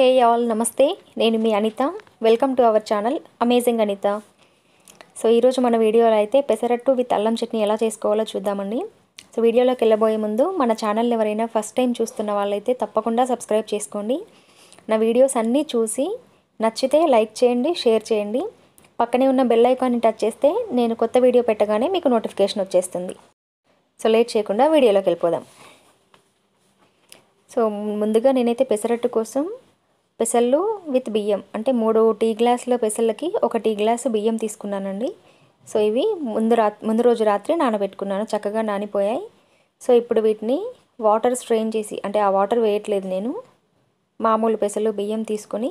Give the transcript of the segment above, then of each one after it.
హే all నమస్తే నేను మీ Anitha welcome to our channel amazing Anitha so ఈరోజు మన వీడియోలో అయితే పెసరట్టు విత్ అల్లం చట్నీ ఎలా చేసుకోవాలో చూద్దామండి సో వీడియోలోకి వెళ్ళబోయే ముందు మన ఛానల్ ఎవరైనా ఫస్ట్ టైం చూస్తున్న వాళ్ళైతే తప్పకుండా సబ్స్క్రైబ్ చేసుకోండి నా వీడియోస్ అన్నీ చూసి నచ్చితే లైక్ చేయండి షేర్ చేయండి పక్కనే ఉన్న బెల్ ఐకాన్ని టచ్ చేస్తే నేను కొత్త వీడియో పెట్టగానే మీకు నోటిఫికేషన్ వచ్చేస్తుంది సో లేట్ చేయకుండా వీడియోలోకి వెళ్ళిపోదాం సో ముందుగా నేనైతే పెసరట్టు కోసం పెసళ్ళు విత్ బియ్యం అంటే మూడు టీ గ్లాసుల పెసళ్ళకి ఒక టీ గ్లాసు బియ్యం తీసుకున్నానండి సో ఇవి ముందు రా ముందు రోజు రాత్రి నానబెట్టుకున్నాను చక్కగా నానిపోయాయి సో ఇప్పుడు వీటిని వాటర్ స్ట్రెయిన్ చేసి అంటే ఆ వాటర్ వేయట్లేదు నేను మామూలు పెసలు బియ్యం తీసుకొని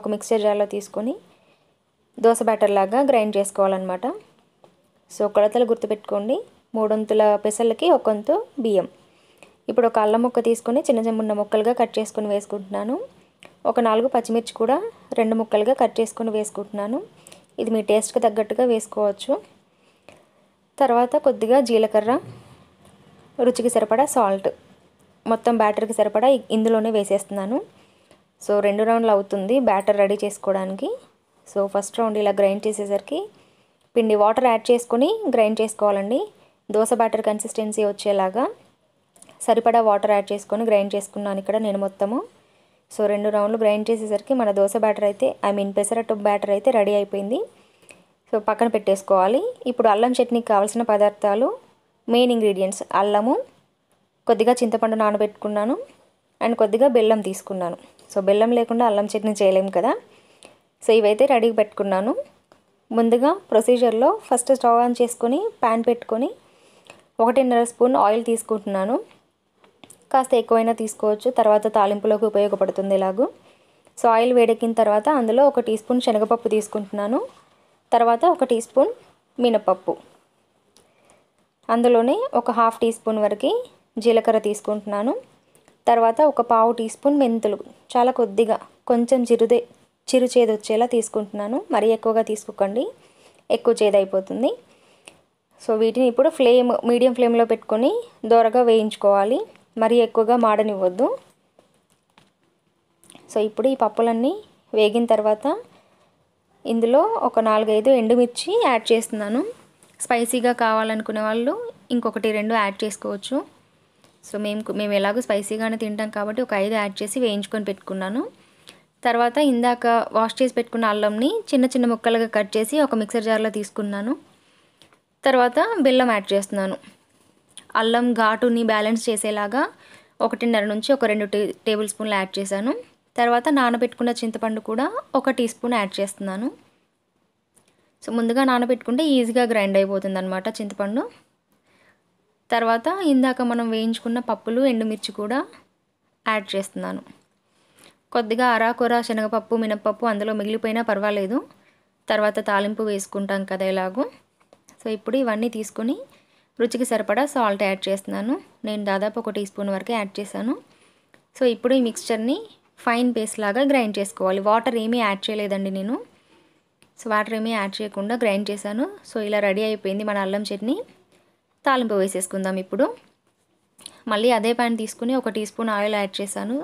ఒక మిక్సర్ జార్లో తీసుకొని దోశ బ్యాటర్ లాగా గ్రైండ్ చేసుకోవాలన్నమాట సో కొలతలు గుర్తుపెట్టుకోండి మూడొంతుల పెసలకి ఒకంతు బియ్యం ఇప్పుడు ఒక అల్లం ముక్క తీసుకొని చిన్న చిన్న ముక్కలుగా కట్ చేసుకొని వేసుకుంటున్నాను ఒక నాలుగు పచ్చిమిర్చి కూడా రెండు ముక్కలుగా కట్ చేసుకొని వేసుకుంటున్నాను ఇది మీ టేస్ట్కి తగ్గట్టుగా వేసుకోవచ్చు తర్వాత కొద్దిగా జీలకర్ర రుచికి సరిపడా సాల్ట్ మొత్తం బ్యాటర్కి సరిపడా ఇందులోనే వేసేస్తున్నాను సో రెండు రౌండ్లు అవుతుంది బ్యాటర్ రెడీ చేసుకోవడానికి సో ఫస్ట్ రౌండ్ ఇలా గ్రైండ్ చేసేసరికి పిండి వాటర్ యాడ్ చేసుకొని గ్రైండ్ చేసుకోవాలండి దోశ బ్యాటర్ కన్సిస్టెన్సీ వచ్చేలాగా సరిపడా వాటర్ యాడ్ చేసుకొని గ్రైండ్ చేసుకున్నాను ఇక్కడ నేను మొత్తము సో రెండు రౌండ్లు గ్రైండ్ చేసేసరికి మన దోశ బ్యాటర్ అయితే ఐ మీన్ పెసర పెసరట్టు బ్యాటర్ అయితే రెడీ అయిపోయింది సో పక్కన పెట్టేసుకోవాలి ఇప్పుడు అల్లం చట్నీకి కావాల్సిన పదార్థాలు మెయిన్ ఇంగ్రీడియంట్స్ అల్లము కొద్దిగా చింతపండు నానబెట్టుకున్నాను అండ్ కొద్దిగా బెల్లం తీసుకున్నాను సో బెల్లం లేకుండా అల్లం చట్నీ చేయలేము కదా సో ఇవైతే రెడీ పెట్టుకున్నాను ముందుగా ప్రొసీజర్లో ఫస్ట్ స్టవ్ ఆన్ చేసుకొని ప్యాన్ పెట్టుకొని ఒకటిన్నర స్పూన్ ఆయిల్ తీసుకుంటున్నాను కాస్త ఎక్కువైనా తీసుకోవచ్చు తర్వాత తాలింపులోకి ఉపయోగపడుతుంది ఇలాగూ సో ఆయిల్ వేడెక్కిన తర్వాత అందులో ఒక టీ స్పూన్ శనగపప్పు తీసుకుంటున్నాను తర్వాత ఒక టీ స్పూన్ మినపప్పు అందులోనే ఒక హాఫ్ టీ స్పూన్ వరకు జీలకర్ర తీసుకుంటున్నాను తర్వాత ఒక పావు టీ స్పూన్ మెంతులు చాలా కొద్దిగా కొంచెం చిరుదే చిరు చేదు వచ్చేలా తీసుకుంటున్నాను మరీ ఎక్కువగా తీసుకోకండి ఎక్కువ చేదు అయిపోతుంది సో వీటిని ఇప్పుడు ఫ్లేమ్ మీడియం ఫ్లేమ్లో పెట్టుకొని దోరగా వేయించుకోవాలి మరీ ఎక్కువగా మాడనివ్వద్దు సో ఇప్పుడు ఈ పప్పులన్నీ వేగిన తర్వాత ఇందులో ఒక నాలుగైదు ఎండుమిర్చి యాడ్ చేస్తున్నాను స్పైసీగా కావాలనుకునే వాళ్ళు ఇంకొకటి రెండు యాడ్ చేసుకోవచ్చు సో మేము మేము ఎలాగో స్పైసీగానే తింటాం కాబట్టి ఒక ఐదు యాడ్ చేసి వేయించుకొని పెట్టుకున్నాను తర్వాత ఇందాక వాష్ చేసి పెట్టుకున్న అల్లంని చిన్న చిన్న ముక్కలుగా కట్ చేసి ఒక మిక్సర్ జార్లో తీసుకున్నాను తర్వాత బెల్లం యాడ్ చేస్తున్నాను అల్లం ఘాటుని బ్యాలెన్స్ చేసేలాగా ఒకటిన్నర నుంచి ఒక రెండు టీ టేబుల్ స్పూన్లు యాడ్ చేశాను తర్వాత నానబెట్టుకున్న చింతపండు కూడా ఒక టీ స్పూన్ యాడ్ చేస్తున్నాను సో ముందుగా నానబెట్టుకుంటే ఈజీగా గ్రైండ్ అయిపోతుంది అనమాట చింతపండు తర్వాత ఇందాక మనం వేయించుకున్న పప్పులు ఎండుమిర్చి కూడా యాడ్ చేస్తున్నాను కొద్దిగా అరాకొర శనగపప్పు మినపప్పు అందులో మిగిలిపోయినా పర్వాలేదు తర్వాత తాలింపు వేసుకుంటాం కదా ఎలాగో సో ఇప్పుడు ఇవన్నీ తీసుకొని రుచికి సరిపడా సాల్ట్ యాడ్ చేస్తున్నాను నేను దాదాపు ఒక టీ స్పూన్ వరకు యాడ్ చేశాను సో ఇప్పుడు ఈ మిక్స్చర్ని ఫైన్ పేస్ట్ లాగా గ్రైండ్ చేసుకోవాలి వాటర్ ఏమీ యాడ్ చేయలేదండి నేను సో వాటర్ ఏమీ యాడ్ చేయకుండా గ్రైండ్ చేశాను సో ఇలా రెడీ అయిపోయింది మన అల్లం చట్నీ తాలింపు వేసేసుకుందాం ఇప్పుడు మళ్ళీ అదే ప్యాన్ తీసుకుని ఒక టీ స్పూన్ ఆయిల్ యాడ్ చేశాను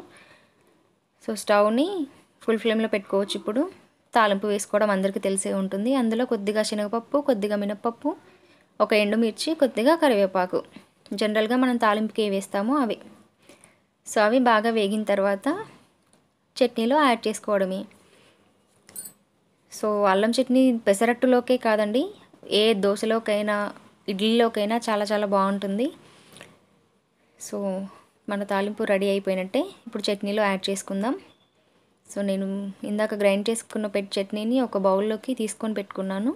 సో స్టవ్ని ఫుల్ ఫ్లేమ్లో పెట్టుకోవచ్చు ఇప్పుడు తాలింపు వేసుకోవడం అందరికీ తెలిసే ఉంటుంది అందులో కొద్దిగా శనగపప్పు కొద్దిగా మినప్పప్పు ఒక ఎండుమిర్చి కొద్దిగా కరివేపాకు జనరల్గా మనం తాలింపుకి ఏ వేస్తామో అవి సో అవి బాగా వేగిన తర్వాత చట్నీలో యాడ్ చేసుకోవడమే సో అల్లం చట్నీ పెసరట్టులోకే కాదండి ఏ దోశలోకైనా ఇడ్లీలోకైనా చాలా చాలా బాగుంటుంది సో మన తాలింపు రెడీ అయిపోయినట్టే ఇప్పుడు చట్నీలో యాడ్ చేసుకుందాం సో నేను ఇందాక గ్రైండ్ చేసుకున్న పెట్టి చట్నీని ఒక బౌల్లోకి తీసుకొని పెట్టుకున్నాను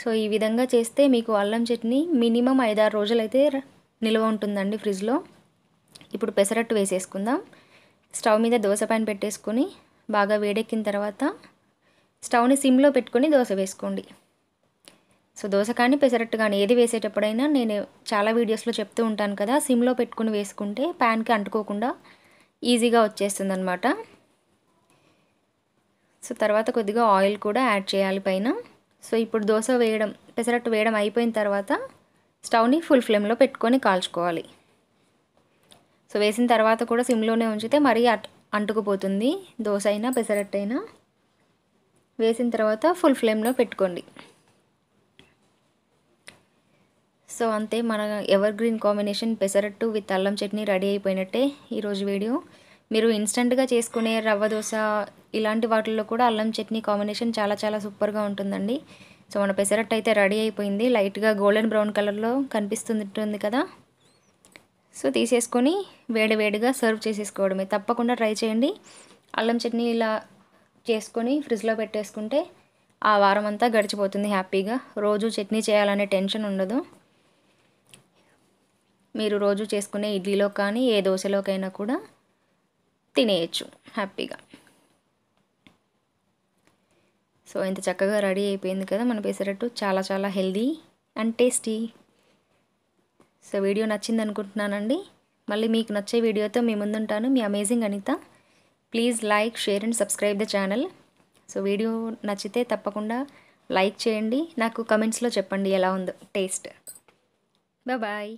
సో ఈ విధంగా చేస్తే మీకు అల్లం చట్నీ మినిమం ఐదారు రోజులైతే నిల్వ ఉంటుందండి ఫ్రిడ్జ్లో ఇప్పుడు పెసరట్టు వేసేసుకుందాం స్టవ్ మీద దోశ పైన పెట్టేసుకొని బాగా వేడెక్కిన తర్వాత స్టవ్ని సిమ్లో పెట్టుకొని దోశ వేసుకోండి సో దోశ కానీ పెసరట్టు కానీ ఏది వేసేటప్పుడైనా నేను చాలా వీడియోస్లో చెప్తూ ఉంటాను కదా సిమ్లో పెట్టుకుని వేసుకుంటే ప్యాన్కి అంటుకోకుండా ఈజీగా వచ్చేస్తుంది అనమాట సో తర్వాత కొద్దిగా ఆయిల్ కూడా యాడ్ చేయాలి పైన సో ఇప్పుడు దోశ వేయడం పెసరట్టు వేయడం అయిపోయిన తర్వాత స్టవ్ని ఫుల్ ఫ్లేమ్లో పెట్టుకొని కాల్చుకోవాలి సో వేసిన తర్వాత కూడా సిమ్లోనే ఉంచితే మరీ అట్ అంటుకుపోతుంది దోశ అయినా పెసరట్టు అయినా వేసిన తర్వాత ఫుల్ ఫ్లేమ్లో పెట్టుకోండి సో అంతే మన evergreen combination pesarattu with అల్లం చట్నీ రెడీ అయిపోయినట్టే ఈరోజు వీడియో మీరు ఇన్స్టెంట్గా చేసుకునే రవ్వ దోశ ఇలాంటి వాటిల్లో కూడా అల్లం చట్నీ కాంబినేషన్ చాలా చాలా సూపర్గా ఉంటుందండి సో మన పెసరట్టు అయితే రెడీ అయిపోయింది లైట్గా గోల్డెన్ బ్రౌన్ కలర్లో కనిపిస్తుంది కదా సో తీసేసుకొని వేడివేడిగా సర్వ్ చేసేసుకోవడమే తప్పకుండా ట్రై చేయండి అల్లం చట్నీ ఇలా చేసుకొని ఫ్రిడ్జ్లో పెట్టేసుకుంటే ఆ వారం అంతా గడిచిపోతుంది హ్యాపీగా రోజు చట్నీ చేయాలనే టెన్షన్ ఉండదు మీరు రోజు చేసుకునే ఇడ్లీలో కానీ ఏ దోశలోకైనా కూడా తినేయచ్చు హ్యాపీగా సో ఇంత చక్కగా రెడీ అయిపోయింది కదా మనం వేసేటట్టు చాలా చాలా healthy and tasty so video నచ్చింది అనుకుంటున్నానండి మళ్ళీ మీకు నచ్చే వీడియోతో మీ ముందుంటాను మీ amazing Anitha please like share and subscribe the channel so video నచ్చితే తప్పకుండా లైక్ చేయండి నాకు కమెంట్స్లో చెప్పండి ఎలా ఉందో టేస్ట్ బాయ్